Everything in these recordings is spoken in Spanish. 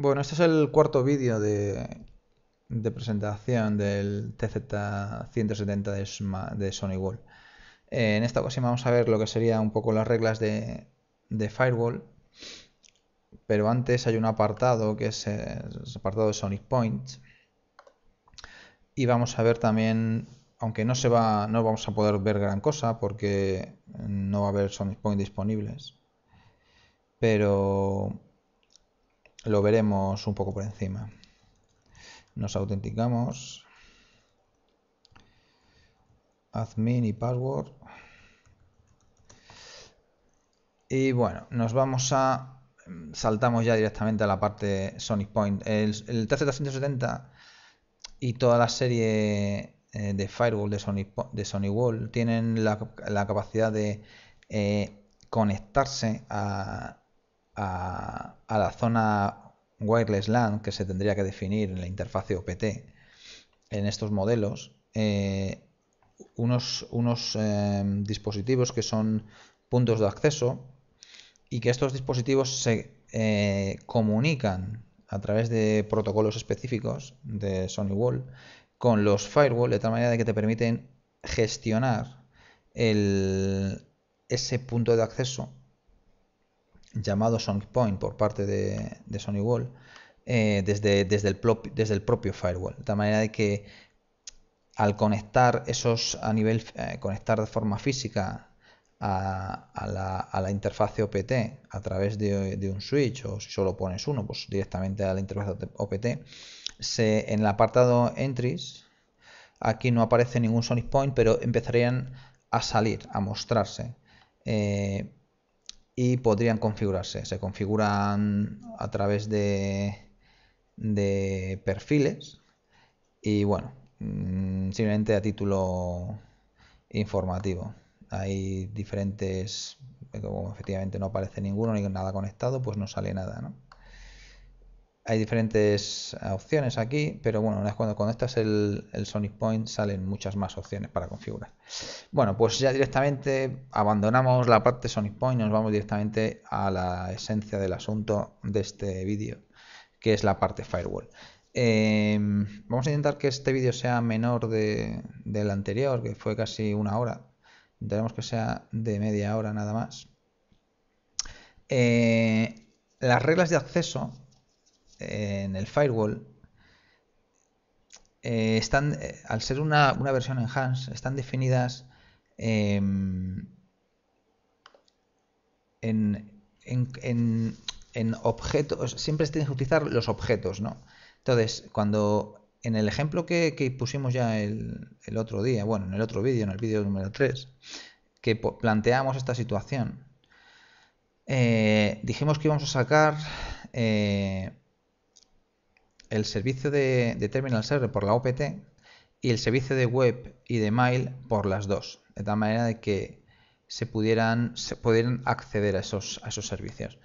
Bueno, este es el cuarto vídeo de, presentación del TZ170 de, Sony Wall. En esta ocasión vamos a ver lo que serían un poco las reglas de, Firewall, pero antes hay un apartado que es el apartado de Sonic Point y vamos a ver también, aunque no se va, no vamos a poder ver gran cosa porque no va a haber Sonic Point disponibles, pero lo veremos un poco por encima. Nos autenticamos. Admin y password. Y bueno, nos vamos a... Saltamos ya directamente a la parte Sonic Point. El, el 370 y toda la serie eh, de Firewall de Sonic, de Sony Wall tienen la, capacidad de eh, conectarse a, a, la zona wireless LAN que se tendría que definir en la interfaz OPT en estos modelos, eh, unos, unos em, dispositivos que son puntos de acceso y que estos dispositivos se eh, comunican a través de protocolos específicos de Sony Wall con los firewall de tal manera de que te permiten gestionar ese punto de acceso llamado Sonic Point por parte de, Sony Wall eh, desde, desde, el desde el propio firewall. De tal manera de que al conectar esos a nivel, eh, conectar de forma física a, la, interfaz OPT a través de, un switch o si solo pones uno, pues directamente a la interfaz OPT, en el apartado entries aquí no aparece ningún Sonic Point, pero empezarían a salir, a mostrarse. Eh, y podrían configurarse. Se configuran a través de, de perfiles y bueno, mm, simplemente a título informativo. Hay diferentes, como efectivamente no aparece ninguno ni nada conectado, pues no sale nada, ¿no? hay diferentes opciones aquí, pero bueno, una cuando conectas el, el, Sonic Point salen muchas más opciones para configurar. Bueno, pues ya directamente abandonamos la parte Sonic Point, nos vamos directamente a la esencia del asunto de este vídeo, que es la parte Firewall. Em, vamos a intentar que este vídeo sea menor de, del anterior, que fue casi una hora. Intentaremos que sea de media hora nada más. Eh, las reglas de acceso en el firewall eh, están, eh, al ser una, una, versión enhanced, están definidas em, en, en, objetos, siempre se que utilizar los objetos, ¿no? Entonces, cuando en el ejemplo que, pusimos ya el, otro día, bueno, en el otro vídeo, en el vídeo número 3, que planteamos esta situación, eh, dijimos que íbamos a sacar el servicio de, Terminal Server por la OPT y el servicio de web y de mail por las dos, de tal manera de que se pudieran, se pudieran acceder a esos, a esos servicios.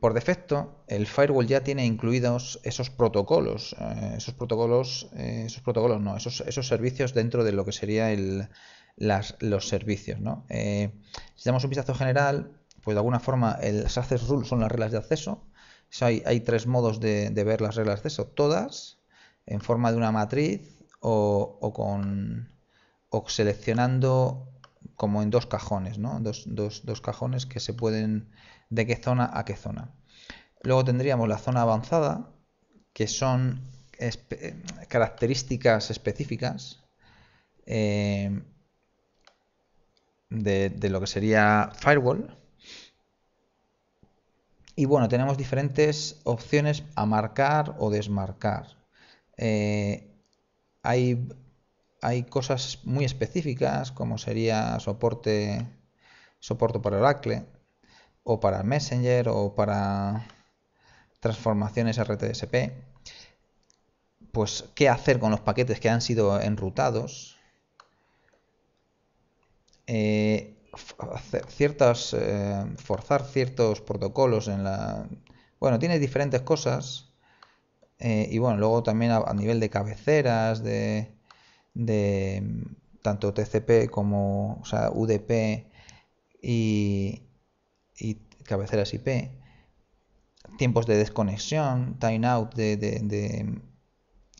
Por defecto, el firewall ya tiene incluidos esos protocolos, eh, esos protocolos, eh, esos protocolos no, esos, esos servicios dentro de lo que sería el, los servicios. Eh, si damos un vistazo general, pues de alguna forma el access rule son las reglas de acceso, hay, tres modos de, ver las reglas de eso, todas en forma de una matriz o, con seleccionando como en dos cajones, ¿no? Dos, cajones que se pueden de qué zona a qué zona. Luego tendríamos la zona avanzada, que son características específicas eh, de, de, lo que sería firewall. Y bueno, tenemos diferentes opciones a marcar o desmarcar. Eh, hay, cosas muy específicas como sería soporte, soporte para Oracle o para Messenger o para transformaciones RTSP. Pues qué hacer con los paquetes que han sido enrutados. Eh, ciertas, eh, forzar ciertos protocolos en la... Bueno, tiene diferentes cosas. Eh, y bueno, luego también a, nivel de cabeceras, de, de, mm, tanto TCP como o sea, UDP y, y cabeceras IP. Tiempos de desconexión, timeout de, de, de,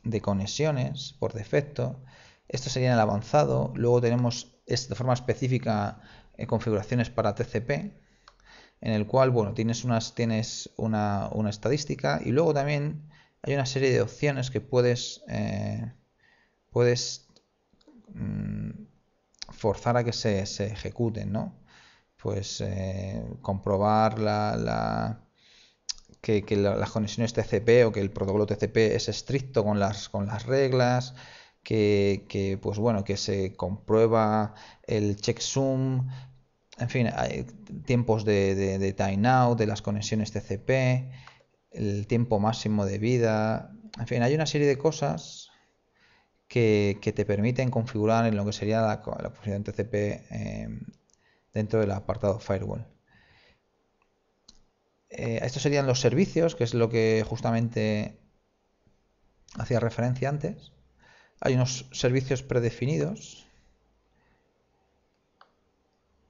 de conexiones por defecto. Esto sería en el avanzado. Luego tenemos de forma específica configuraciones para TCP, en el cual bueno, tienes, unas, tienes una, estadística y luego también hay una serie de opciones que puedes, eh, puedes mm, forzar a que se, se ejecuten, Pues eh, comprobar la, que, las conexiones TCP o que el protocolo TCP es estricto con las, con las reglas, que, pues bueno, que se comprueba el checksum, en fin, hay tiempos de, timeout, de las conexiones TCP, el tiempo máximo de vida, en fin, hay una serie de cosas que, te permiten configurar en lo que sería la, posición TCP em, dentro del apartado firewall. Eh, estos serían los servicios, que es lo que justamente hacía referencia antes. Hay unos servicios predefinidos.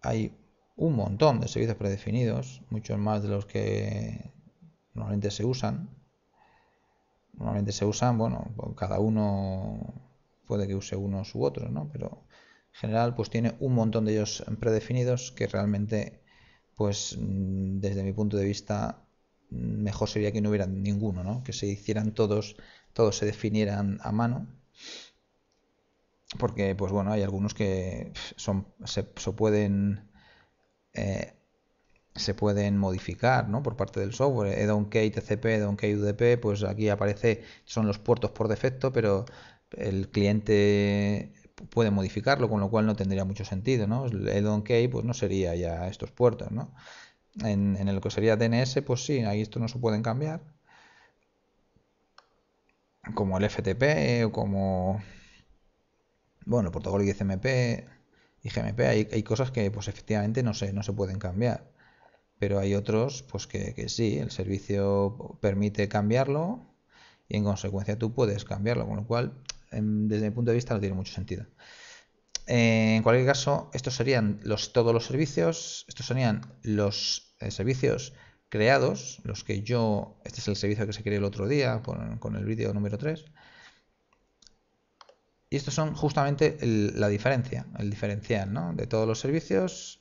Hay un montón de servicios predefinidos, muchos más de los que normalmente se usan. Normalmente se usan, bueno, pues cada uno puede que use unos u otros, ¿no? Pero en general, pues tiene un montón de ellos predefinidos que realmente, pues desde mi punto de vista, mejor sería que no hubiera ninguno, ¿no? Que se hicieran todos, todos se definieran a mano porque pues bueno hay algunos que son se, pueden eh, se pueden modificar por parte del software. EDONKEY TCP, EDONKEY UDP, pues aquí aparece, son los puertos por defecto, pero el cliente puede modificarlo, con lo cual no tendría mucho sentido. ¿no? E pues no sería ya estos puertos. En, el lo que sería DNS, pues sí, ahí esto no se pueden cambiar. Como el FTP o como... Bueno, el protocolo ICMP y GMP. Hay, cosas que pues efectivamente no se, no se pueden cambiar, pero hay otros pues que, sí, el servicio permite cambiarlo y en consecuencia tú puedes cambiarlo, con lo cual em, desde mi punto de vista no tiene mucho sentido. Eh, en cualquier caso, estos serían los, todos los servicios, estos serían los eh, servicios creados, los que yo, este es el servicio que se creó el otro día con, con el vídeo número 3, y estos son justamente la diferencia, el diferencial ¿no? de todos los servicios,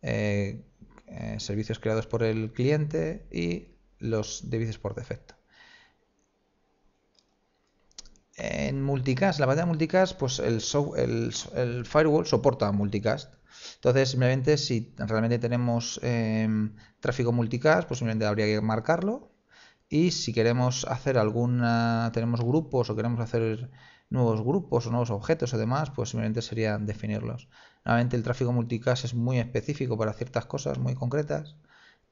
eh, eh, servicios creados por el cliente y los servicios por defecto. En multicast, la pantalla multicast, pues el, firewall soporta multicast. Entonces, simplemente si realmente tenemos em, tráfico multicast, pues simplemente habría que marcarlo. Y si queremos hacer alguna, tenemos grupos o queremos hacer nuevos grupos o nuevos objetos o demás, pues simplemente sería definirlos. Normalmente el tráfico multicast es muy específico para ciertas cosas muy concretas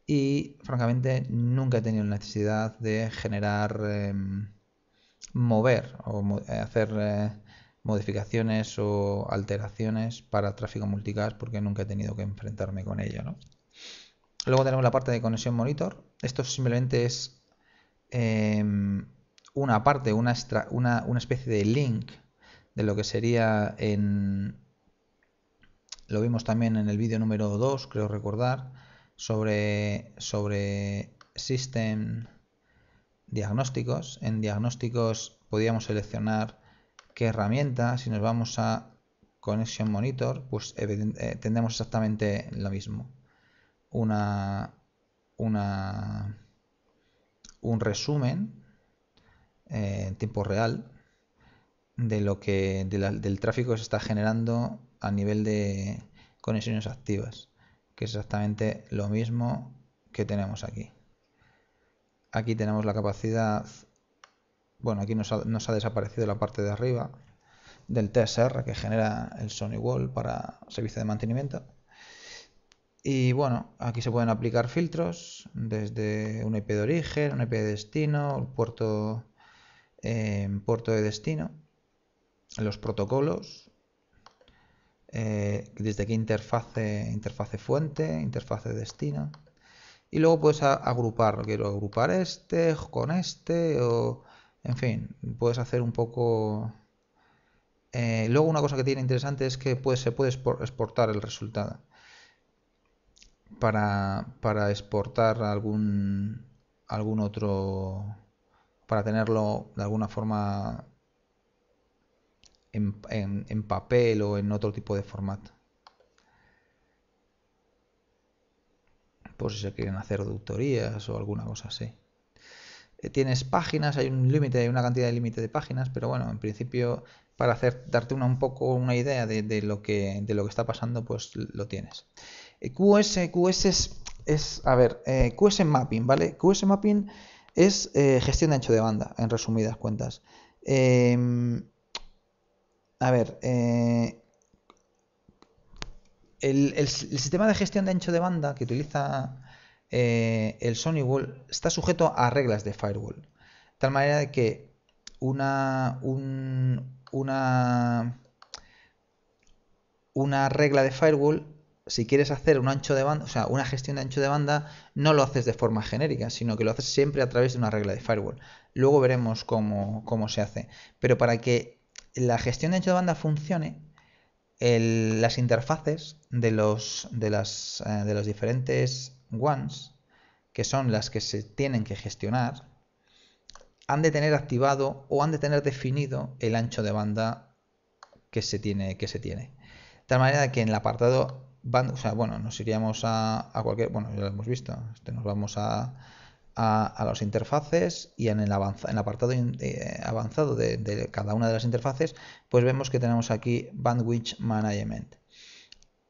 y francamente nunca he tenido necesidad de generar, em, mover o hacer eh, modificaciones o alteraciones para tráfico multicast porque nunca he tenido que enfrentarme con ello. Luego tenemos la parte de conexión monitor. Esto simplemente es... Em, una parte, una, una, especie de link de lo que sería en... Lo vimos también en el vídeo número 2, creo recordar, sobre, sobre System Diagnósticos. En Diagnósticos podíamos seleccionar qué herramienta. Si nos vamos a Connection Monitor, pues eh, tendremos exactamente lo mismo. Una, una, un resumen tiempo real de lo que, del tráfico que se está generando a nivel de conexiones activas, que es exactamente lo mismo que tenemos aquí. Aquí tenemos la capacidad, bueno, aquí nos ha, desaparecido la parte de arriba del TSR que genera el Sony Wall para servicio de mantenimiento. Y bueno, aquí se pueden aplicar filtros desde un IP de origen, un IP de destino, el puerto en puerto de destino, los protocolos, eh, desde qué interfase, interfase fuente, interfase destino. Y luego puedes agrupar, quiero agrupar este con este, o en fin, puedes hacer un poco... Eh, luego una cosa que tiene interesante es que pues se puede exportar el resultado para, para exportar algún, algún otro para tenerlo de alguna forma en, papel o en otro tipo de formato. Por si se quieren hacer doctorías o alguna cosa así eh, tienes páginas, hay un límite, hay una cantidad de límite de páginas, pero bueno, en principio para hacer, darte una, un poco una idea de, lo que, de lo que está pasando, pues lo tienes. Eh, QS, QS es, es a ver, eh, QS Mapping, ¿vale? QS Mapping es eh, gestión de ancho de banda, en resumidas cuentas. Em, a ver, eh, el, sistema de gestión de ancho de banda que utiliza eh, el Sony Wall está sujeto a reglas de firewall. De tal manera de que una, una, una regla de firewall si quieres hacer un ancho de banda, sea, una gestión de ancho de banda, no lo haces de forma genérica, sino que lo haces siempre a través de una regla de firewall. Luego veremos cómo, se hace. Pero para que la gestión de ancho de banda funcione, las interfaces de los, de, las, eh, de los diferentes WANs, que son las que se tienen que gestionar, han de tener activado o han de tener definido el ancho de banda que se tiene. Que se tiene. De tal manera que en el apartado o sea, bueno, nos iríamos a, cualquier, bueno, ya lo hemos visto, este, nos vamos a, a, las interfaces y en el, el apartado eh, avanzado de, cada una de las interfaces, pues vemos que tenemos aquí Bandwidth Management.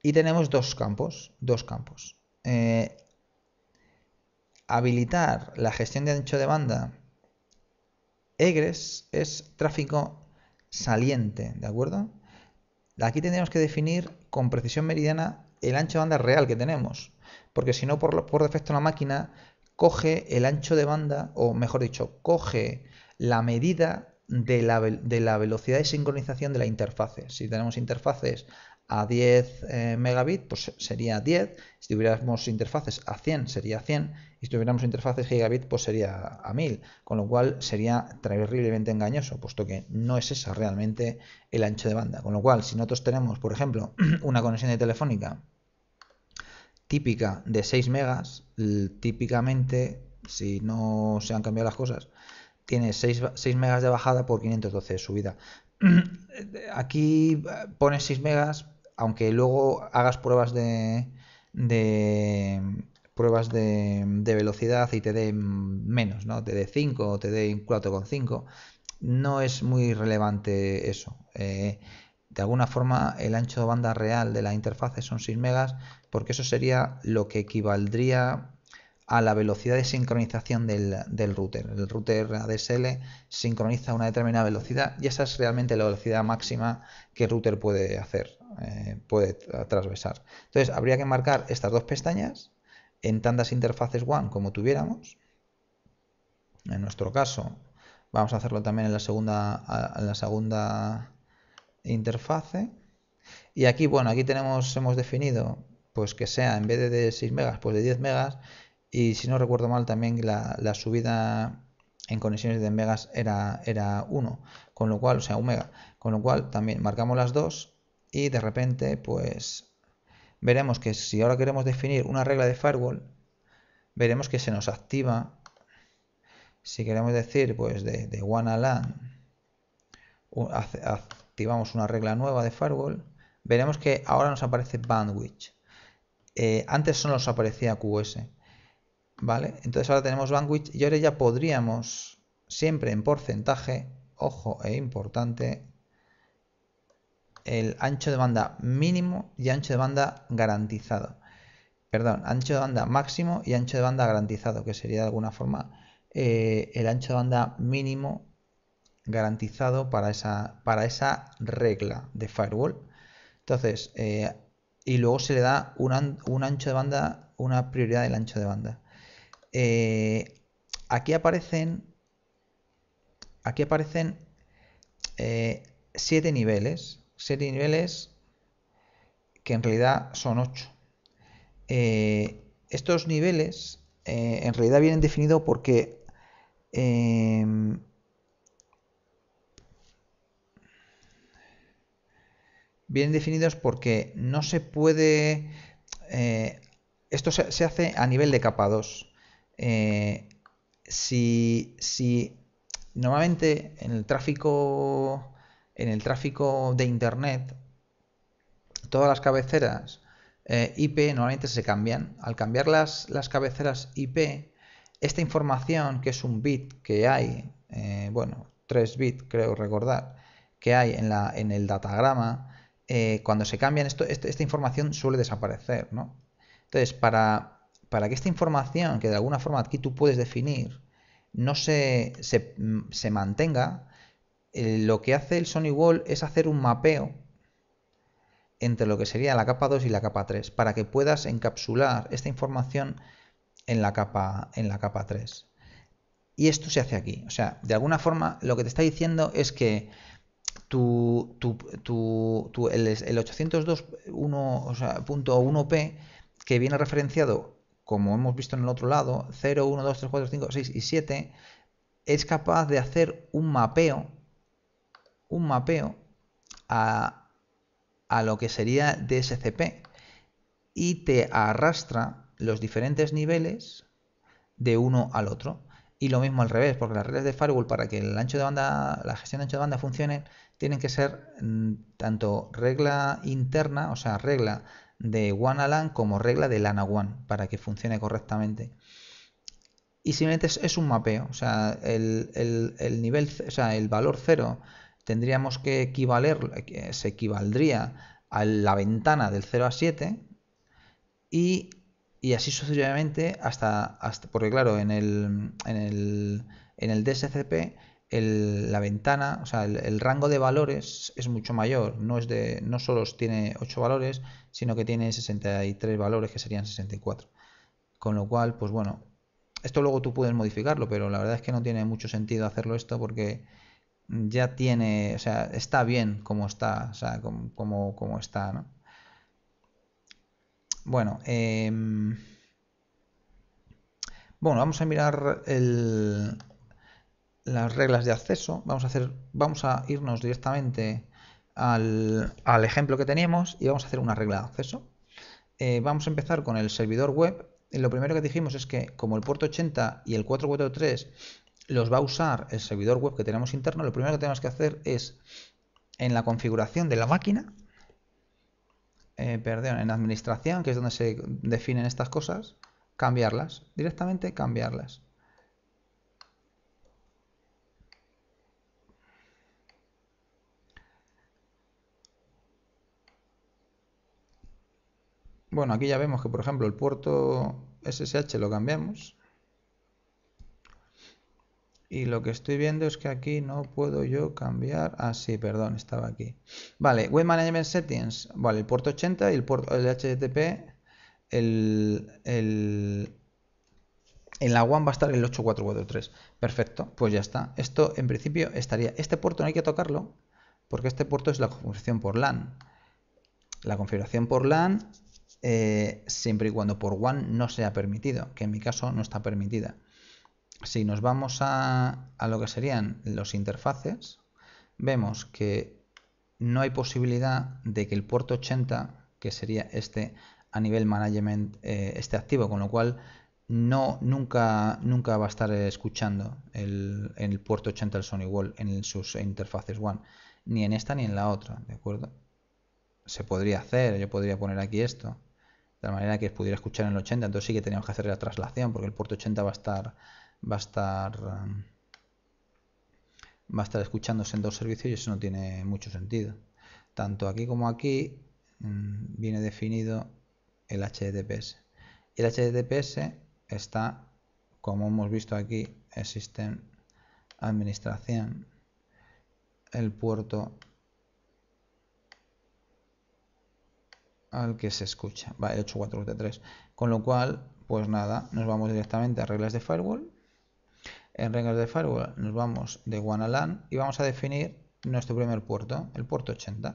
Y tenemos dos campos, dos campos. Eh, habilitar la gestión de ancho de banda Egres es tráfico saliente, ¿de acuerdo? Aquí tendríamos que definir con precisión meridiana el ancho de banda real que tenemos. Porque si no, por, por defecto la máquina coge el ancho de banda, o mejor dicho, coge la medida de la, de la velocidad de sincronización de la interfaz Si tenemos interfaces a 10 eh, megabits, pues sería 10. Si tuviéramos interfaces a 100, sería 100. Y si tuviéramos interfaces gigabit, pues sería a 1000. Con lo cual sería terriblemente engañoso, puesto que no es esa realmente el ancho de banda. Con lo cual, si nosotros tenemos, por ejemplo, una conexión de telefónica típica de 6 megas, típicamente, si no se han cambiado las cosas, tiene 6, megas de bajada por 512 de subida. Aquí eh, pones 6 megas, aunque luego hagas pruebas de, pruebas de, velocidad y te dé menos, ¿no? Te dé 5 o te dé 4,5. No es muy relevante eso. Eh, de alguna forma, el ancho de banda real de la interfaz son 6 megas, porque eso sería lo que equivaldría a la velocidad de sincronización del, router. El router ADSL sincroniza a una determinada velocidad y esa es realmente la velocidad máxima que el router puede hacer, eh, puede atravesar. Entonces habría que marcar estas dos pestañas en tantas interfaces WAN como tuviéramos. En nuestro caso vamos a hacerlo también en la segunda, en la segunda interfase. Y aquí, bueno, aquí tenemos, hemos definido pues que sea en vez de, 6 megas, pues de 10 megas. Y si no recuerdo mal, también la, la subida en conexiones de megas era, era 1, con lo cual, o sea, 1 mega. Con lo cual, también marcamos las dos y de repente, pues veremos que si ahora queremos definir una regla de firewall, veremos que se nos activa, si queremos decir, pues de, de one LAN, activamos una regla nueva de firewall, veremos que ahora nos aparece bandwidth. Eh, antes solo nos aparecía QS. ¿Vale? Entonces ahora tenemos bandwidth y ahora ya podríamos, siempre en porcentaje, ojo e importante, el ancho de banda mínimo y ancho de banda garantizado. Perdón, ancho de banda máximo y ancho de banda garantizado, que sería de alguna forma eh, el ancho de banda mínimo garantizado para esa, para esa regla de firewall. Entonces, eh, y luego se le da un, ancho de banda, una prioridad del ancho de banda. Eh, aquí aparecen, aquí aparecen eh, siete niveles, siete niveles que en realidad son ocho eh, estos niveles en realidad vienen definidos porque bien definidos porque no se puede... Eh, esto se, hace a nivel de capa 2. Eh, si, si, normalmente en el tráfico en el tráfico de internet todas las cabeceras eh, IP normalmente se cambian. Al cambiar las, las, cabeceras IP, esta información que es un bit que hay, bueno, 3 bits creo recordar, que hay en, la, en el datagrama, eh, cuando se cambian, esto, este, esta información suele desaparecer, ¿no? Entonces, para, que esta información, que de alguna forma aquí tú puedes definir, no se, mm, mantenga, eh, lo que hace el Sony Wall es hacer un mapeo entre lo que sería la capa 2 y la capa 3, para que puedas encapsular esta información en la capa, en la capa 3. Y esto se hace aquí. O sea, de alguna forma lo que te está diciendo es que tu, tu, el, 802.1p que viene referenciado, como hemos visto en el otro lado, 0, 1, 2, 3, 4, 5, 6 y 7, es capaz de hacer un mapeo, un mapeo a, lo que sería DSCP y te arrastra los diferentes niveles de uno al otro. Y lo mismo al revés, porque las redes de firewall para que el ancho de banda, la gestión de ancho de banda funcione, tienen que ser mm, tanto regla interna, o sea, regla de WAN como regla de LAN one, para que funcione correctamente. Y simplemente es, es un mapeo, o sea, el, nivel, o sea, el valor cero tendríamos que equivaler, se equivaldría a la ventana del 0 a 7 y, así sucesivamente hasta, hasta, porque claro, en el, en el, en el DSCP la ventana, o sea, el, rango de valores es mucho mayor. No, es de, no solo tiene 8 valores, sino que tiene 63 valores, que serían 64. Con lo cual, pues bueno, esto luego tú puedes modificarlo, pero la verdad es que no tiene mucho sentido hacerlo esto porque ya tiene, o sea, está bien como está, o sea, como, como, como está, ¿no? Bueno, em, bueno, vamos a mirar el, las reglas de acceso. Vamos a, hacer, vamos a irnos directamente al, ejemplo que teníamos y vamos a hacer una regla de acceso. Eh, vamos a empezar con el servidor web. lo primero que dijimos es que como el puerto 80 y el 443 los va a usar el servidor web que tenemos interno, lo primero que tenemos que hacer es en la configuración de la máquina, eh, perdón, en administración, que es donde se definen estas cosas, cambiarlas, directamente cambiarlas. Bueno, aquí ya vemos que, por ejemplo, el puerto SSH lo cambiamos. Y lo que estoy viendo es que aquí no puedo yo cambiar. Ah, sí, perdón, estaba aquí. Vale, Web Management Settings. Vale, el puerto 80 y el puerto el HTTP. El, en la WAN va a estar el 8443. Perfecto, pues ya está. Esto en principio estaría. Este puerto no hay que tocarlo porque este puerto es la configuración por LAN. La configuración por LAN eh, siempre y cuando por WAN no sea permitido, que en mi caso no está permitida. Si nos vamos a, lo que serían los interfaces, vemos que no hay posibilidad de que el puerto 80, que sería este a nivel management, eh, esté activo, con lo cual no, nunca, nunca va a estar escuchando el, el puerto 80 del Sony Wall en sus interfaces One, ni en esta ni en la otra, ¿de acuerdo? Se podría hacer, yo podría poner aquí esto, de la manera que pudiera escuchar en el 80, entonces sí que teníamos que hacer la traslación porque el puerto 80 va a estar va a estar va a estar escuchándose en dos servicios y eso no tiene mucho sentido. Tanto aquí como aquí mm, viene definido el HTTPS. Y el HTTPS está, como hemos visto aquí, existen administración, el puerto al que se escucha, va, el 8.4.3. Con lo cual, pues nada, nos vamos directamente a reglas de firewall. En reglas de firewall nos vamos de LAN y vamos a definir nuestro primer puerto, el puerto 80.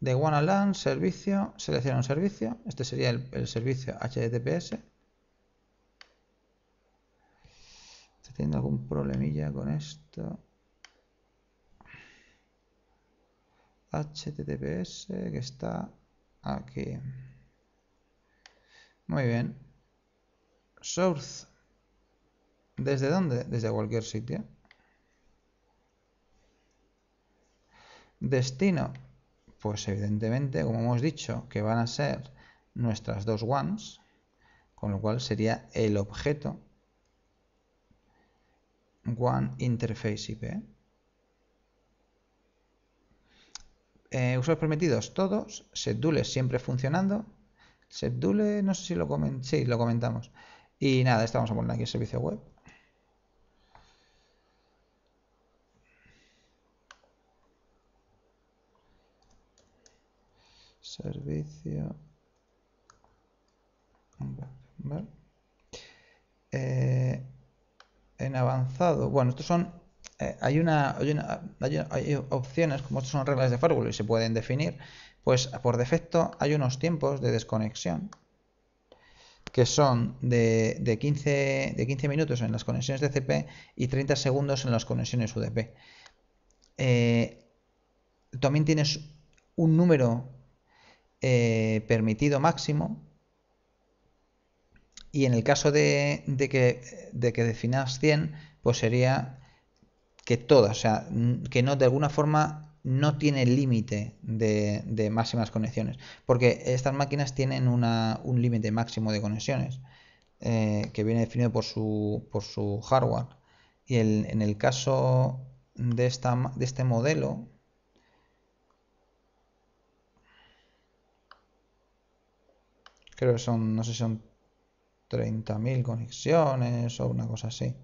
De LAN, servicio, selecciona un servicio, este sería el, el servicio HTTPS. ¿Está teniendo algún problemilla con esto? HTTPS que está Aquí. Muy bien. Source. ¿Desde dónde? Desde cualquier sitio. Destino. Pues evidentemente, como hemos dicho, que van a ser nuestras dos ones, con lo cual sería el objeto one interface IP. Eh, usuarios permitidos todos, setdule siempre funcionando. setDule, no sé si lo, comen sí, lo comentamos. Y nada, estamos a poner aquí el servicio web. Servicio. Eh, en avanzado. Bueno, estos son eh, hay, una, hay, opciones, como estas son reglas de firewall y se pueden definir, pues por defecto hay unos tiempos de desconexión que son de, 15, minutos en las conexiones DCP y 30 segundos en las conexiones UDP. Eh, también tienes un número eh, permitido máximo y en el caso de que definas 100, pues sería que todas, o sea, que no de alguna forma no tiene límite de, máximas conexiones, porque estas máquinas tienen una, un límite máximo de conexiones eh, que viene definido por su, por su hardware. Y el, en el caso de, esta, de este modelo, creo que son, no sé si son 30.000 conexiones o una cosa así.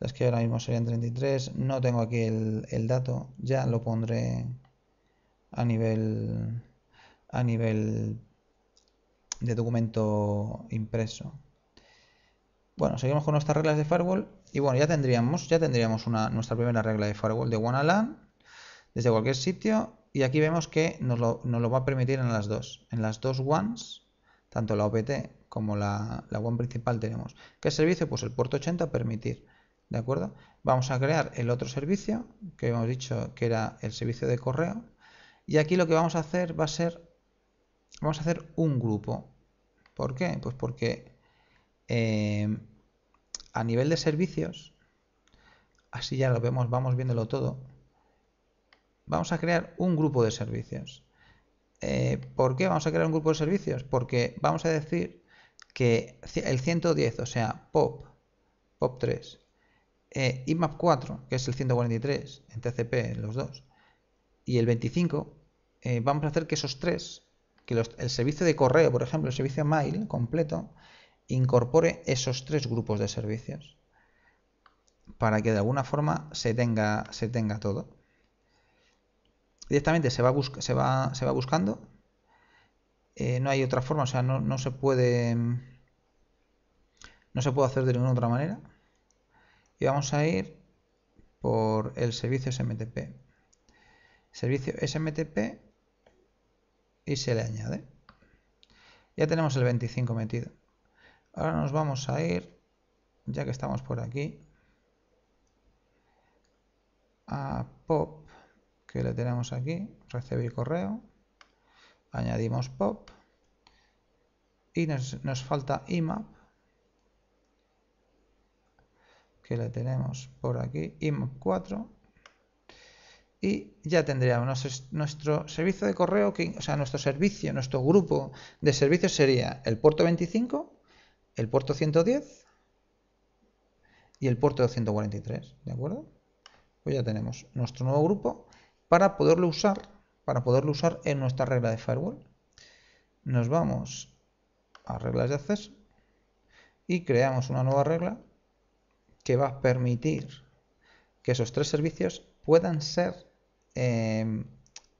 Es que ahora mismo serían 33. No tengo aquí el, dato, ya lo pondré a nivel, de documento impreso. Bueno, seguimos con nuestras reglas de firewall y bueno, ya tendríamos, ya tendríamos una, nuestra primera regla de firewall de LAN, desde cualquier sitio y aquí vemos que nos lo, va a permitir en las dos, en las dos ones, tanto la OPT como la, la WAN principal tenemos. ¿Qué servicio? Pues el puerto 80 permitir. ¿De acuerdo? Vamos a crear el otro servicio que hemos dicho que era el servicio de correo. Y aquí lo que vamos a hacer va a ser, vamos a hacer un grupo. ¿Por qué? Pues porque eh, a nivel de servicios, así ya lo vemos, vamos viéndolo todo, vamos a crear un grupo de servicios. Eh, ¿Por qué vamos a crear un grupo de servicios? Porque vamos a decir que el 110, o sea, POP, POP3, eh, 4, que es el 143 en TCP, los dos, y el 25, eh, vamos a hacer que esos tres, que el servicio de correo, por ejemplo, el servicio mail completo, incorpore esos tres grupos de servicios para que de alguna forma se tenga, se tenga todo. Directamente se va, se va, se va buscando. Eh, no hay otra forma, o sea, no, no se puede. No se puede hacer de ninguna otra manera y vamos a ir por el servicio SMTP. Servicio SMTP y se le añade. Ya tenemos el 25 metido. Ahora nos vamos a ir, ya que estamos por aquí, a pop, que le tenemos aquí, recibir correo. Añadimos pop. Y nos, nos falta IMAP que la tenemos por aquí, imap 4 y ya tendríamos nuestro servicio de correo, que, o sea, nuestro servicio, nuestro grupo de servicios sería el puerto 25, el puerto 110 y el puerto 243, ¿de acuerdo? Pues ya tenemos nuestro nuevo grupo para poderlo usar, para poderlo usar en nuestra regla de firewall. Nos vamos a reglas de acceso y creamos una nueva regla que va a permitir que esos tres servicios puedan ser, eh,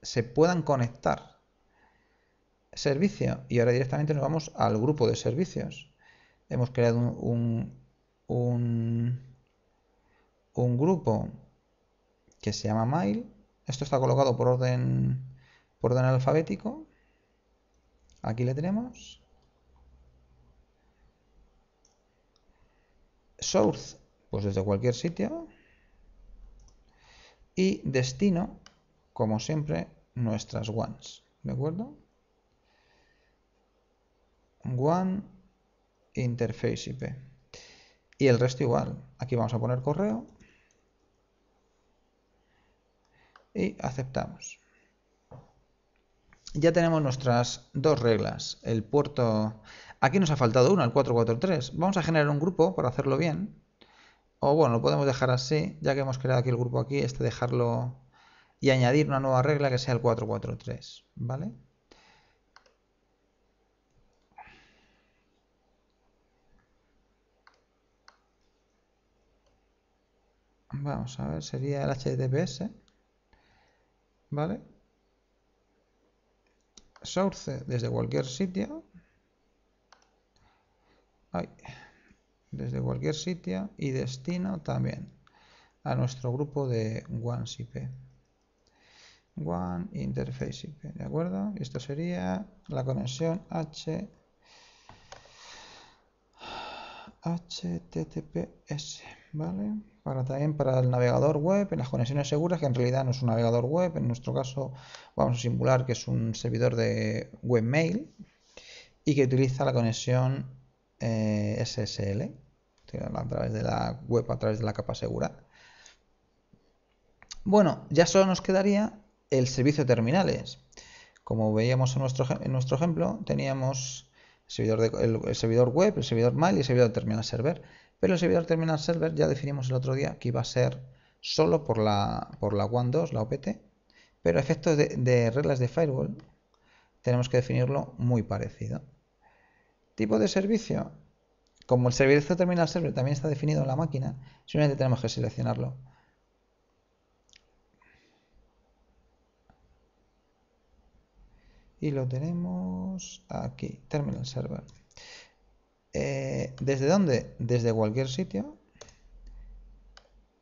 se puedan conectar. Servicio, y ahora directamente nos vamos al grupo de servicios. Hemos creado un, un, un, grupo que se llama mail. Esto está colocado por orden, por orden alfabético. Aquí le tenemos. Source pues desde cualquier sitio. Y destino, como siempre, nuestras ones, ¿de acuerdo? One interface IP. Y el resto igual. Aquí vamos a poner correo. Y aceptamos. Ya tenemos nuestras dos reglas. El puerto... Aquí nos ha faltado una, el 443. Vamos a generar un grupo para hacerlo bien o bueno, lo podemos dejar así, ya que hemos creado aquí el grupo aquí, este dejarlo y añadir una nueva regla que sea el 443, ¿vale? Vamos a ver, sería el HTTPS, ¿vale? Source desde cualquier sitio desde cualquier sitio y destino también a nuestro grupo de IP One Interface IP, ¿de acuerdo? Esto sería la conexión HTTPS, ¿vale? Para también para el navegador web, en las conexiones seguras, que en realidad no es un navegador web, en nuestro caso vamos a simular que es un servidor de webmail y que utiliza la conexión eh, SSL, a través de la web, a través de la capa segura. Bueno, ya solo nos quedaría el servicio de terminales. Como veíamos en nuestro, nuestro ejemplo, teníamos el servidor, el, servidor web, el servidor mail y el servidor terminal server. Pero el servidor terminal server ya definimos el otro día que iba a ser solo por la, por la WAN 2, la OPT. Pero a efectos de reglas de firewall, tenemos que definirlo muy parecido. Tipo de servicio. Como el servicio terminal server también está definido en la máquina, simplemente tenemos que seleccionarlo. Y lo tenemos aquí, terminal server. Eh, ¿Desde dónde? Desde cualquier sitio.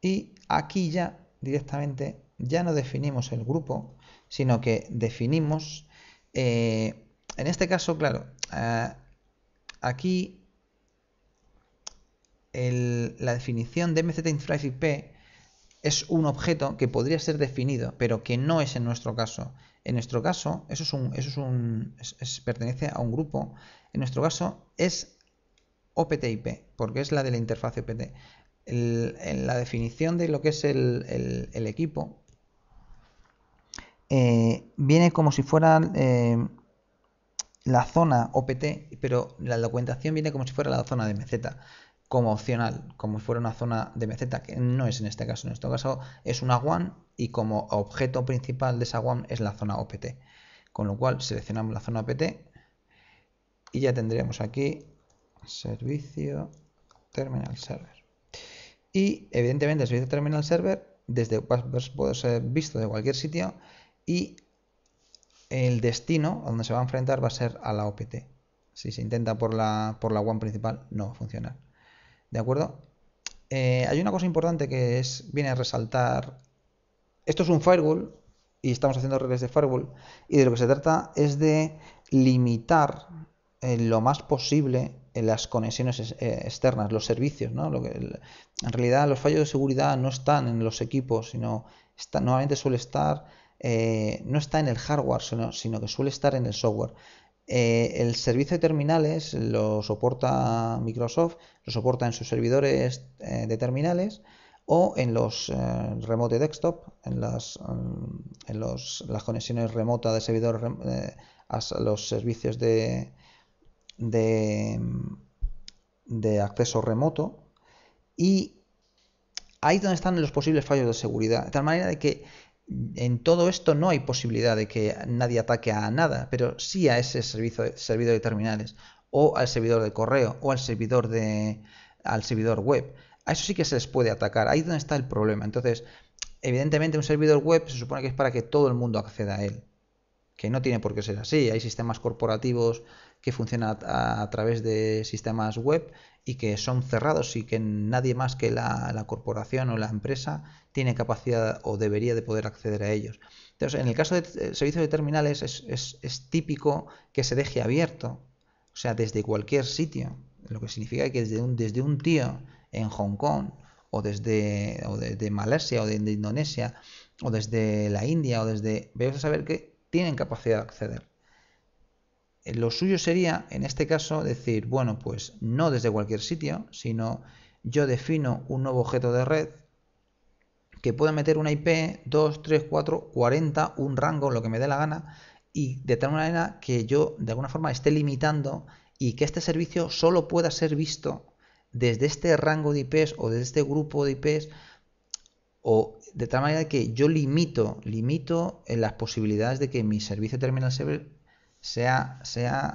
Y aquí ya directamente ya no definimos el grupo, sino que definimos, eh, en este caso, claro, eh, Aquí la definición de MCT IP es un objeto que podría ser definido, pero que no es en nuestro caso. En nuestro caso, eso es un, es un pertenece a un grupo. En nuestro caso es OPTIP, porque es la de la interfaz OPT. en la definición de lo que es el, equipo eh, viene como si fuera... Eh, la zona OPT, pero la documentación viene como si fuera la zona de MZ, como opcional, como si fuera una zona de MZ, que no es en este caso. En este caso es una WAN y como objeto principal de esa WAN es la zona OPT. Con lo cual seleccionamos la zona OPT y ya tendríamos aquí servicio terminal server. Y evidentemente el servicio terminal server desde puede ser visto de cualquier sitio y el destino a donde se va a enfrentar va a ser a la OPT. Si se intenta por la, por la WAN principal, no va a funcionar. ¿De acuerdo? Eh, hay una cosa importante que es, viene a resaltar. Esto es un firewall y estamos haciendo reglas de firewall y de lo que se trata es de limitar eh, lo más posible eh, las conexiones externas, los servicios. en realidad los fallos de seguridad no están en los equipos, sino está, normalmente suele estar eh, no está en el hardware, sino, que suele estar en el software. Eh, el servicio de terminales lo soporta Microsoft, lo soporta en sus servidores eh, de terminales o en los remote desktop, en, las, mm, las conexiones remotas de servidores a los servicios de, de, de acceso remoto. Y ahí es donde están los posibles fallos de seguridad. De tal manera de que en todo esto no hay posibilidad de que nadie ataque a nada, pero sí a ese servidor de terminales, o al servidor de correo, o al servidor de al servidor web. A eso sí que se les puede atacar, ahí es donde está el problema. Entonces, evidentemente un servidor web se supone que es para que todo el mundo acceda a él, que no tiene por qué ser así. Hay sistemas corporativos que funcionan a, través de sistemas web y que son cerrados y que nadie más que la, corporación o la empresa tiene capacidad o debería de poder acceder a ellos. Entonces, en el caso de eh, servicio de terminales es, típico que se deje abierto, o sea, desde cualquier sitio, lo que significa que desde un, desde un tío en Hong Kong o desde, o Malasia o desde Indonesia o desde la India o desde... Veo a saber que tienen capacidad de acceder. Eh, lo suyo sería, en este caso, decir, bueno, pues no desde cualquier sitio, sino yo defino un nuevo objeto de red que pueda meter una IP 2, 3, 4, 40, un rango, lo que me dé la gana, y de tal manera que yo de alguna forma esté limitando y que este servicio solo pueda ser visto desde este rango de IPs o desde este grupo de IPs o de tal manera que yo limito, limito eh, las posibilidades de que mi servicio terminal se sea,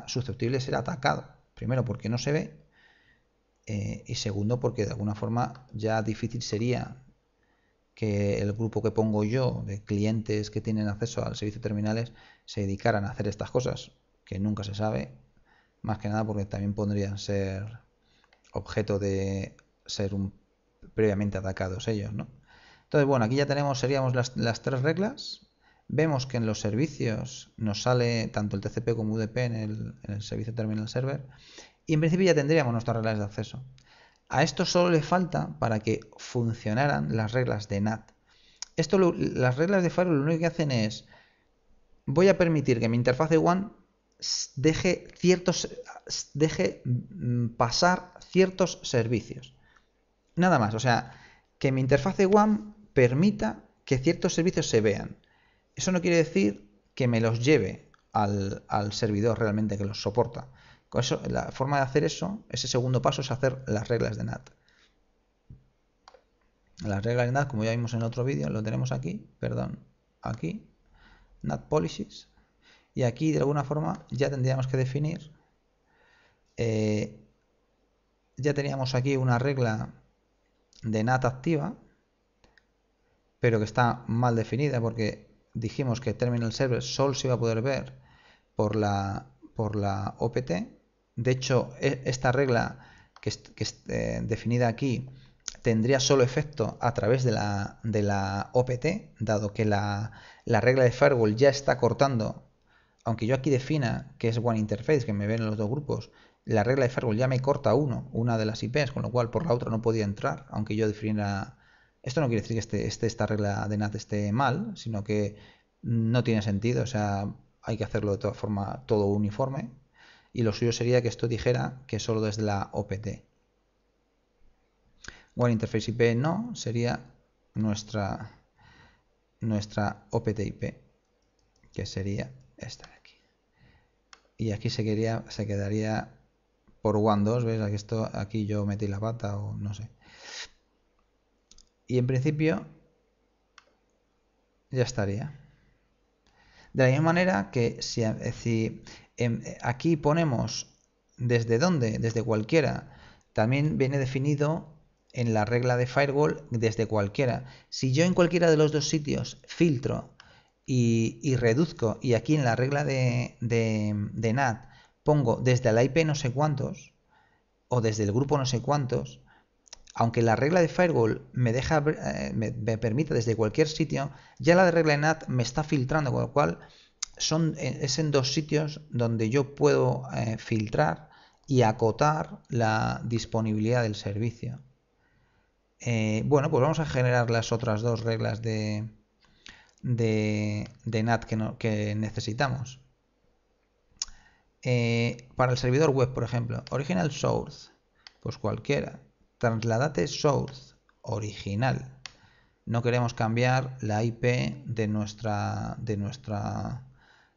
susceptible de ser atacado. Primero, porque no se ve. Eh, y segundo, porque de alguna forma ya difícil sería que el grupo que pongo yo de clientes que tienen acceso al servicio de terminales se dedicaran a hacer estas cosas, que nunca se sabe, más que nada porque también podrían ser objeto de ser previamente atacados ellos, ¿no? Entonces, bueno, aquí ya tenemos, seríamos las tres reglas, Vemos que en los servicios nos sale tanto el TCP como UDP en el, servicio terminal server y en principio ya tendríamos nuestras reglas de acceso. A esto solo le falta para que funcionaran las reglas de NAT. Esto las reglas de firewall lo único que hacen es voy a permitir que mi interfaz de WAN deje ciertos deje mm, pasar ciertos servicios. Nada más, o sea, que mi interfaz de WAN permita que ciertos servicios se vean. Eso no quiere decir que me los lleve al, servidor realmente que los soporta. Con eso, la forma de hacer eso, ese segundo paso es hacer las reglas de NAT. Las reglas de NAT, como ya vimos en otro vídeo, lo tenemos aquí, perdón, aquí, NAT Policies. Y aquí de alguna forma ya tendríamos que definir, eh, ya teníamos aquí una regla de NAT activa, pero que está mal definida porque dijimos que Terminal Server solo se iba a poder ver por la, por la OPT. De hecho, e, esta regla que, es, eh, definida aquí tendría solo efecto a través de la, de la OPT, dado que la, la, regla de firewall ya está cortando, aunque yo aquí defina que es One Interface, que me ven los dos grupos, la regla de firewall ya me corta uno, una de las IPs, con lo cual por la otra no podía entrar, aunque yo definiera esto no quiere decir que este, este esta regla de NAT esté mal, sino que no tiene sentido, o sea, hay que hacerlo de toda forma todo uniforme. Y lo suyo sería que esto dijera que solo desde la OPT. One Interface IP no, sería nuestra, nuestra OPT IP, que sería esta de aquí. Y aquí se, quedaría por One 2, ¿ves? Aquí, esto, aquí yo metí la pata o no sé y en principio ya estaría. De la misma manera que si, si em, aquí ponemos desde dónde, desde cualquiera, también viene definido en la regla de firewall desde cualquiera. Si yo en cualquiera de los dos sitios filtro y, reduzco y aquí en la regla de, de NAT pongo desde la IP no sé cuántos o desde el grupo no sé cuántos, aunque la regla de firewall me, deja, eh, permite desde cualquier sitio, ya la de regla NAT me está filtrando, con lo cual son, eh, es en dos sitios donde yo puedo eh, filtrar y acotar la disponibilidad del servicio. bueno, pues vamos a generar las otras dos reglas de, de, NAT que, que necesitamos. para el servidor web, por ejemplo, original source, pues cualquiera. Transladate source original. No queremos cambiar la IP de nuestra, de nuestra,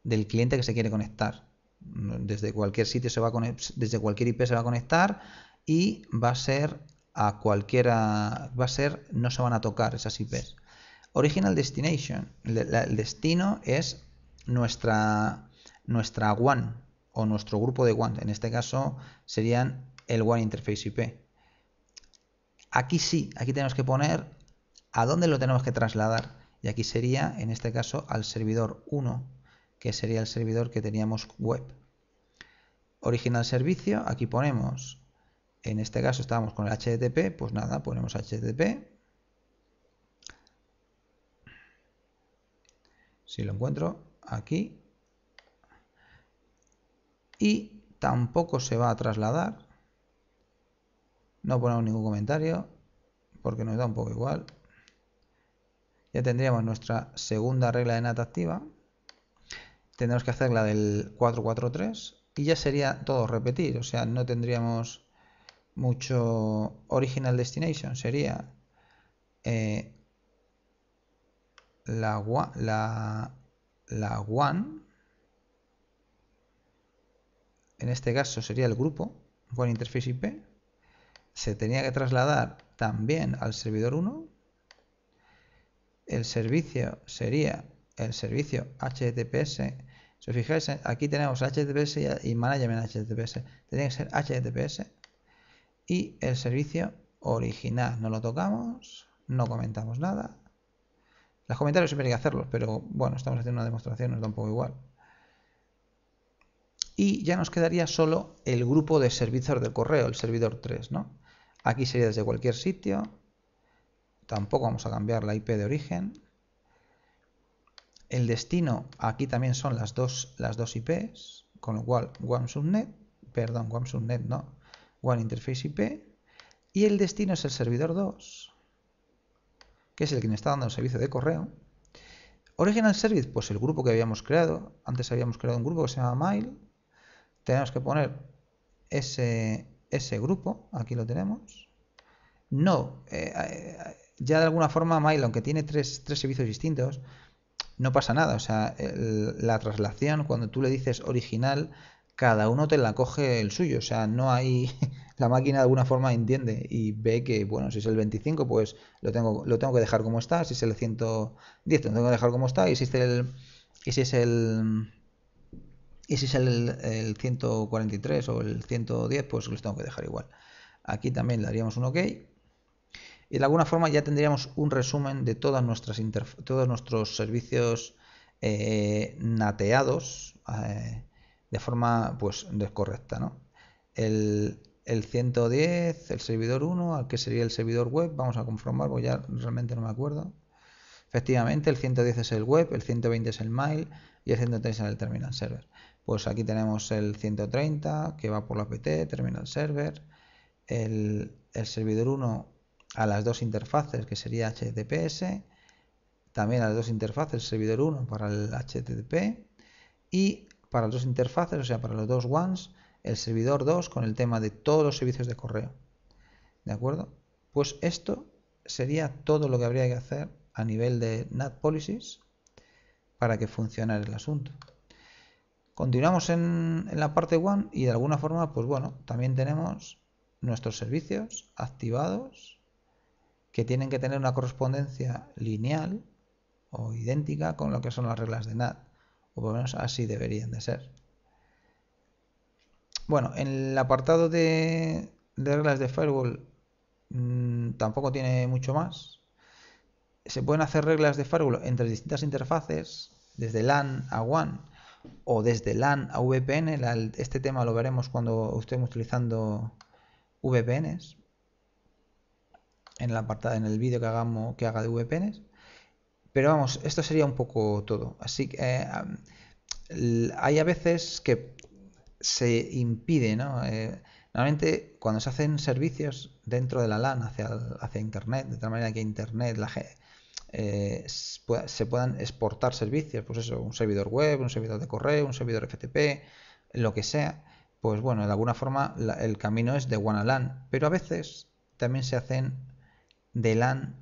del cliente que se quiere conectar. Desde cualquier sitio se va a desde cualquier IP se va a conectar y va a ser a cualquiera, va a ser, no se van a tocar esas IPs. Original destination, el destino es nuestra, nuestra WAN o nuestro grupo de WAN. En este caso serían el one Interface IP. Aquí sí, aquí tenemos que poner a dónde lo tenemos que trasladar. Y aquí sería, en este caso, al servidor 1, que sería el servidor que teníamos web. Original servicio, aquí ponemos, en este caso estábamos con el HTTP, pues nada, ponemos HTTP. Si lo encuentro, aquí. Y tampoco se va a trasladar, no ponemos ningún comentario porque nos da un poco igual. Ya tendríamos nuestra segunda regla de nata activa. Tendremos que hacer la del 443 y ya sería todo repetir. O sea, no tendríamos mucho original destination. Sería eh, la, la one. En este caso sería el grupo, one interface IP se tenía que trasladar también al servidor 1. El servicio sería el servicio HTTPS. Si os fijáis, eh, aquí tenemos HTTPS y Management HTTPS. Tenía que ser HTTPS. Y el servicio original. No lo tocamos, no comentamos nada. Los comentarios siempre hay que hacerlos, pero bueno, estamos haciendo una demostración, nos da un poco igual. Y ya nos quedaría solo el grupo de servidor del correo, el servidor 3, ¿no? Aquí sería desde cualquier sitio. Tampoco vamos a cambiar la IP de origen. El destino, aquí también son las dos, las dos IPs, con lo cual OneSubnet, perdón, OneSubnet, no, WAN interface IP. Y el destino es el servidor 2, que es el que me está dando el servicio de correo. Original Service, pues el grupo que habíamos creado. Antes habíamos creado un grupo que se llama Mail. Tenemos que poner ese ese grupo, aquí lo tenemos. No, eh, eh, ya de alguna forma Mail, aunque tiene tres, servicios distintos, no pasa nada. O sea, la traslación, cuando tú le dices original, cada uno te la coge el suyo. O sea, no hay. La máquina de alguna forma entiende y ve que, bueno, si es el 25, pues lo tengo, lo tengo que dejar como está. Si es el 110, lo tengo que dejar como está. el. Y si es el y si sale el, 143 o el 110, pues los tengo que dejar igual. Aquí también le daríamos un OK. Y de alguna forma ya tendríamos un resumen de todas nuestras todos nuestros servicios eh, nateados eh, de forma pues correcta. ¿no? El, 110, el servidor 1, al que sería el servidor web, vamos a conformar, porque ya realmente no me acuerdo. Efectivamente, el 110 es el web, el 120 es el mail y el 130 es el terminal server pues aquí tenemos el 130 que va por la PT, terminal server, el, servidor 1 a las dos interfaces que sería HTTPS, también a las dos interfaces, servidor 1 para el HTTP y para las dos interfaces, o sea, para los dos ones, el servidor 2 con el tema de todos los servicios de correo. ¿De acuerdo? Pues esto sería todo lo que habría que hacer a nivel de NAT policies para que funcionara el asunto. Continuamos en, la parte One y de alguna forma, pues bueno, también tenemos nuestros servicios activados que tienen que tener una correspondencia lineal o idéntica con lo que son las reglas de NAT, o por lo menos así deberían de ser. Bueno, en el apartado de, reglas de firewall mm, tampoco tiene mucho más. Se pueden hacer reglas de firewall entre distintas interfaces, desde LAN a WAN, o desde LAN a VPN. este tema lo veremos cuando estemos utilizando VPNs en el en el vídeo que hagamos que haga de VPNs. Pero vamos, esto sería un poco todo. Así que eh, hay a veces que se impide, eh, normalmente cuando se hacen servicios dentro de la LAN hacia, hacia Internet, de tal manera que Internet, la, eh, se puedan exportar servicios, pues eso, un servidor web, un servidor de correo, un servidor FTP, lo que sea, pues bueno, de alguna forma el camino es de WAN a LAN, pero a veces también se hacen de LAN,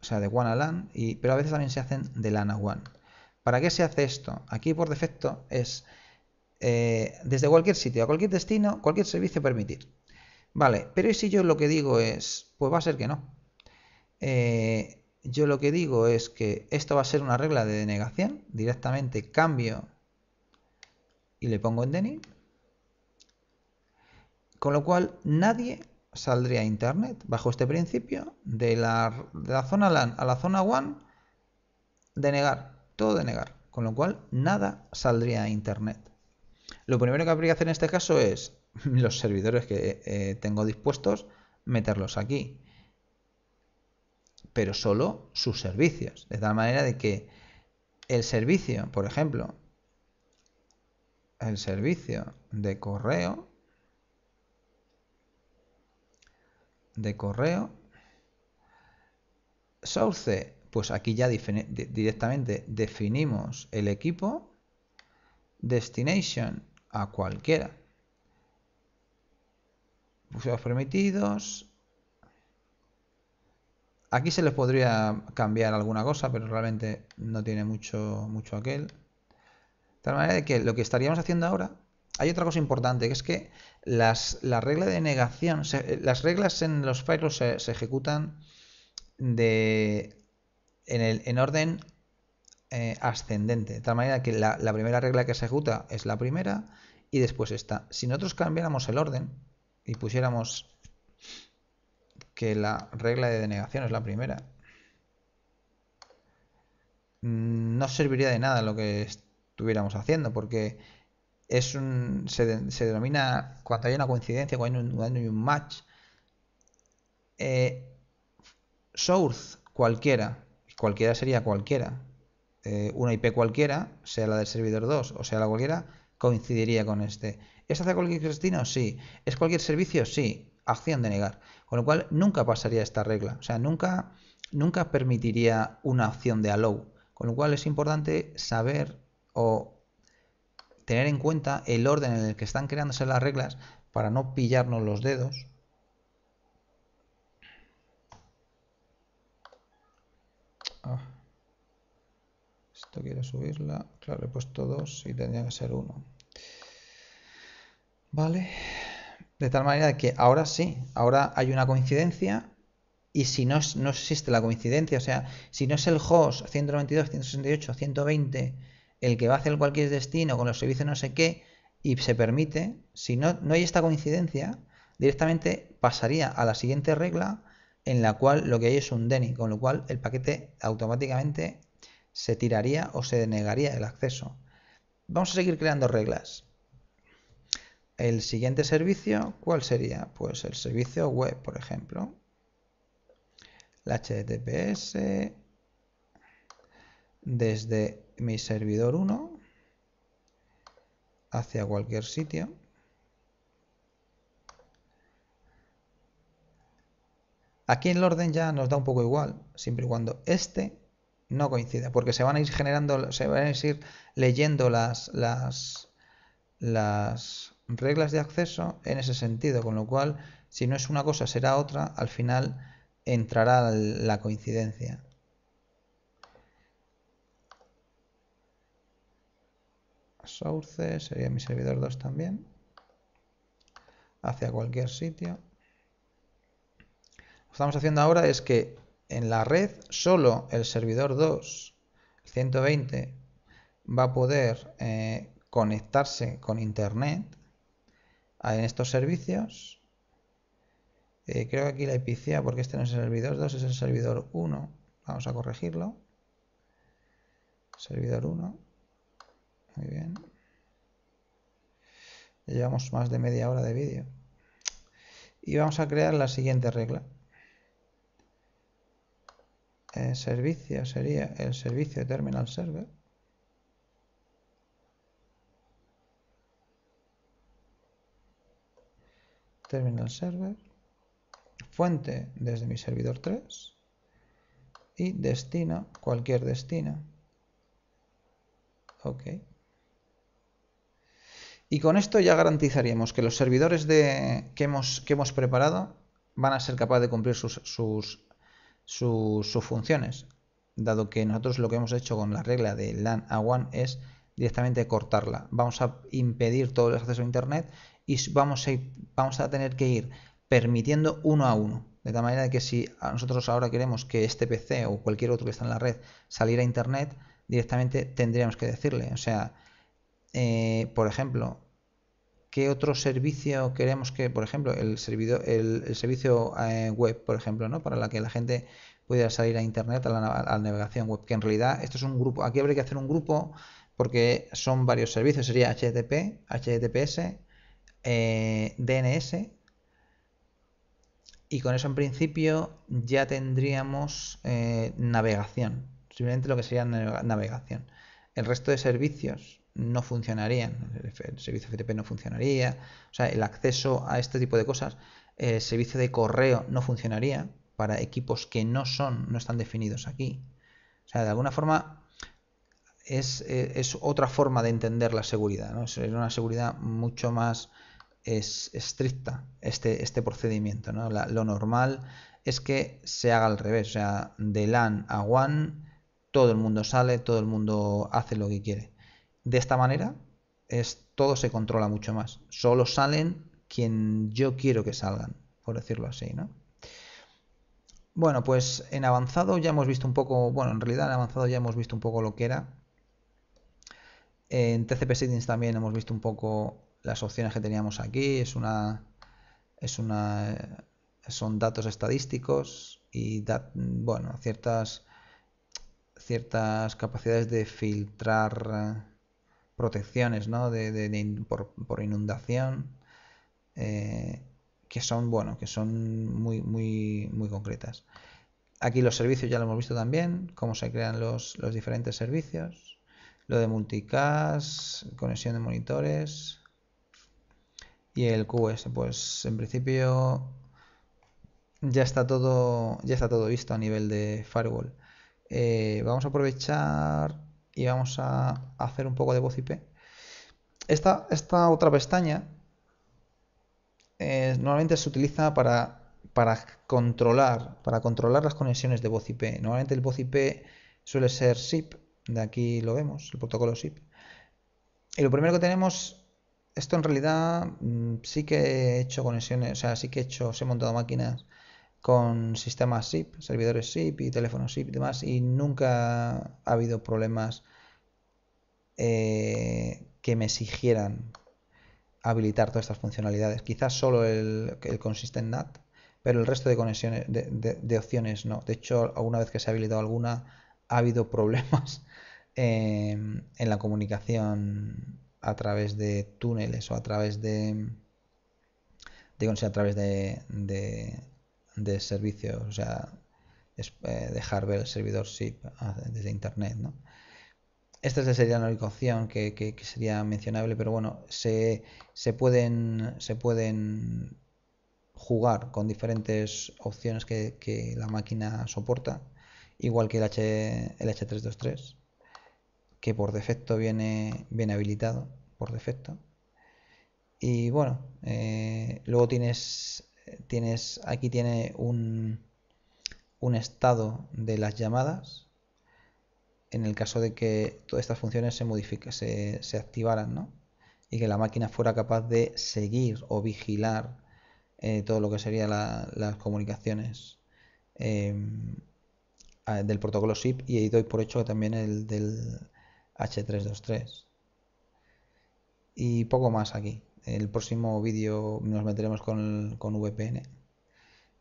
o sea, de WAN a LAN, y, pero a veces también se hacen de LAN a WAN. ¿Para qué se hace esto? Aquí por defecto es eh, desde cualquier sitio a cualquier destino, cualquier servicio permitir. Vale, pero si yo lo que digo es, pues va a ser que no? Eh, yo lo que digo es que esto va a ser una regla de denegación. Directamente cambio y le pongo en denim. Con lo cual nadie saldría a internet bajo este principio de la, zona LAN a la zona WAN denegar, todo denegar. Con lo cual nada saldría a internet. Lo primero que habría que hacer en este caso es los servidores que eh, tengo dispuestos meterlos aquí pero solo sus servicios. De tal manera de que el servicio, por ejemplo, el servicio de correo, de correo, source, pues aquí ya directamente definimos el equipo, destination a cualquiera. Usos permitidos, Aquí se les podría cambiar alguna cosa, pero realmente no tiene mucho, mucho aquel. De tal manera que lo que estaríamos haciendo ahora, hay otra cosa importante, que es que las, la regla de negación, las reglas en los firewalls se, ejecutan de, en, el, en orden eh, ascendente. De tal manera que la, la primera regla que se ejecuta es la primera y después esta. Si nosotros cambiáramos el orden y pusiéramos que la regla de denegación es la primera. Mm, no serviría de nada lo que estuviéramos haciendo, porque es un, se, denomina, cuando hay una coincidencia, cuando hay un, match, eh, source cualquiera, cualquiera sería cualquiera, eh, una IP cualquiera, sea la del servidor 2 o sea la cualquiera, coincidiría con este. ¿Es hacia cualquier destino? Sí. ¿Es cualquier servicio? Sí. Acción de negar. Con lo cual, nunca pasaría esta regla. O sea, nunca, nunca permitiría una opción de allow. Con lo cual, es importante saber o tener en cuenta el orden en el que están creándose las reglas para no pillarnos los dedos. Ah. Esto quiero subirla. Claro, he puesto dos y tendría que ser uno Vale. De tal manera que ahora sí, ahora hay una coincidencia y si no, existe la coincidencia, o sea, si no es el host 192, 168, 120 el que va a hacer cualquier destino con los servicios no sé qué y se permite, si no, no hay esta coincidencia, directamente pasaría a la siguiente regla en la cual lo que hay es un DENI, con lo cual el paquete automáticamente se tiraría o se denegaría el acceso. Vamos a seguir creando reglas. El siguiente servicio, ¿cuál sería? Pues el servicio web, por ejemplo. La HTTPS desde mi servidor 1 hacia cualquier sitio. Aquí en el orden ya nos da un poco igual, siempre y cuando este no coincida, porque se van a ir generando, se van a ir leyendo las, las, las reglas de acceso en ese sentido, con lo cual si no es una cosa será otra, al final entrará la coincidencia. source sería mi servidor 2 también, hacia cualquier sitio. Lo que estamos haciendo ahora es que en la red solo el servidor 2, el 120, va a poder eh, conectarse con internet en estos servicios. Eh, creo que aquí la IPCA, porque este no es el servidor 2, es el servidor 1. Vamos a corregirlo. Servidor 1. Muy bien. llevamos más de media hora de vídeo. Y vamos a crear la siguiente regla. Eh, servicio sería el servicio terminal server. terminal server, fuente desde mi servidor 3 y destino, cualquier destino. Ok. Y con esto ya garantizaríamos que los servidores que, hemos, preparado van a ser capaces de cumplir sus, funciones, dado que nosotros lo que hemos hecho con la regla de LAN a WAN es directamente cortarla. Vamos a impedir todo el acceso a Internet y vamos a, vamos a tener que ir permitiendo uno a uno. De tal manera que si nosotros ahora queremos que este PC o cualquier otro que está en la red saliera a Internet, directamente tendríamos que decirle. O sea, eh, por ejemplo, ¿qué otro servicio queremos que, por ejemplo, el, servidor, el, servicio eh, web, por ejemplo, para la que la gente pudiera salir a Internet, a la navegación web? Que en realidad esto es un grupo, aquí habría que hacer un grupo porque son varios servicios, sería HTTP, HTTPS, eh, DNS. Y con eso en principio ya tendríamos eh, navegación. Simplemente lo que sería navegación. El resto de servicios no funcionarían. El servicio FTP no funcionaría. O sea, el acceso a este tipo de cosas. El servicio de correo no funcionaría para equipos que no son, no están definidos aquí. O sea, de alguna forma es, eh, otra forma de entender la seguridad. ¿no? Es una seguridad mucho más es estricta este, este procedimiento. ¿no? lo normal es que se haga al revés, o sea, de LAN a WAN todo el mundo sale, todo el mundo hace lo que quiere. De esta manera es, todo se controla mucho más. Solo salen quien yo quiero que salgan, por decirlo así, ¿no? Bueno, pues en avanzado ya hemos visto un poco, bueno, en realidad en avanzado ya hemos visto un poco lo que era. En TCP Settings también hemos visto un poco las opciones que teníamos aquí, es una, es una, son datos estadísticos y bueno, ciertas, ciertas capacidades de filtrar eh, protecciones ¿no? de, por, inundación eh, que son bueno que son muy muy muy concretas aquí los servicios ya lo hemos visto también cómo se crean los, los diferentes servicios lo de multicast conexión de monitores y el QS. Pues en principio ya está todo, ya está todo visto a nivel de firewall. Eh, vamos a aprovechar y vamos a hacer un poco de voz IP. Esta, otra pestaña eh, normalmente se utiliza para, para, controlar, para controlar las conexiones de voz IP. Normalmente el voz IP suele ser SIP, de aquí lo vemos, el protocolo SIP. Y lo primero que tenemos esto en realidad mm, sí que he hecho conexiones, o sea, sí que he hecho, he montado máquinas con sistemas SIP, servidores SIP y teléfonos SIP y demás, y nunca ha habido problemas eh, que me exigieran habilitar todas estas funcionalidades. Quizás solo el, el consistent NAT, pero el resto de conexiones, de, opciones no. De hecho, alguna vez que se ha habilitado alguna, ha habido problemas eh, en la comunicación a través de túneles o a través de. Digo, a través de, de, servicios, o sea, eh, dejar ver el servidor SIP desde internet, Esta sería la única opción que, sería mencionable, pero bueno, se, pueden, se pueden jugar con diferentes opciones que, que la máquina soporta, igual que el, H, el H323 que por defecto viene, viene habilitado, por defecto. Y bueno, eh, luego tienes, tienes, aquí tiene un, un estado de las llamadas en el caso de que todas estas funciones se, modifiquen se, activaran ¿no? y que la máquina fuera capaz de seguir o vigilar eh, todo lo que serían las comunicaciones eh, del protocolo SIP y doy por hecho que también el del H323. Y poco más aquí. El próximo vídeo nos meteremos con, con VPN.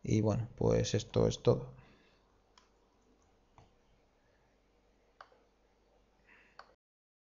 Y bueno, pues esto es todo.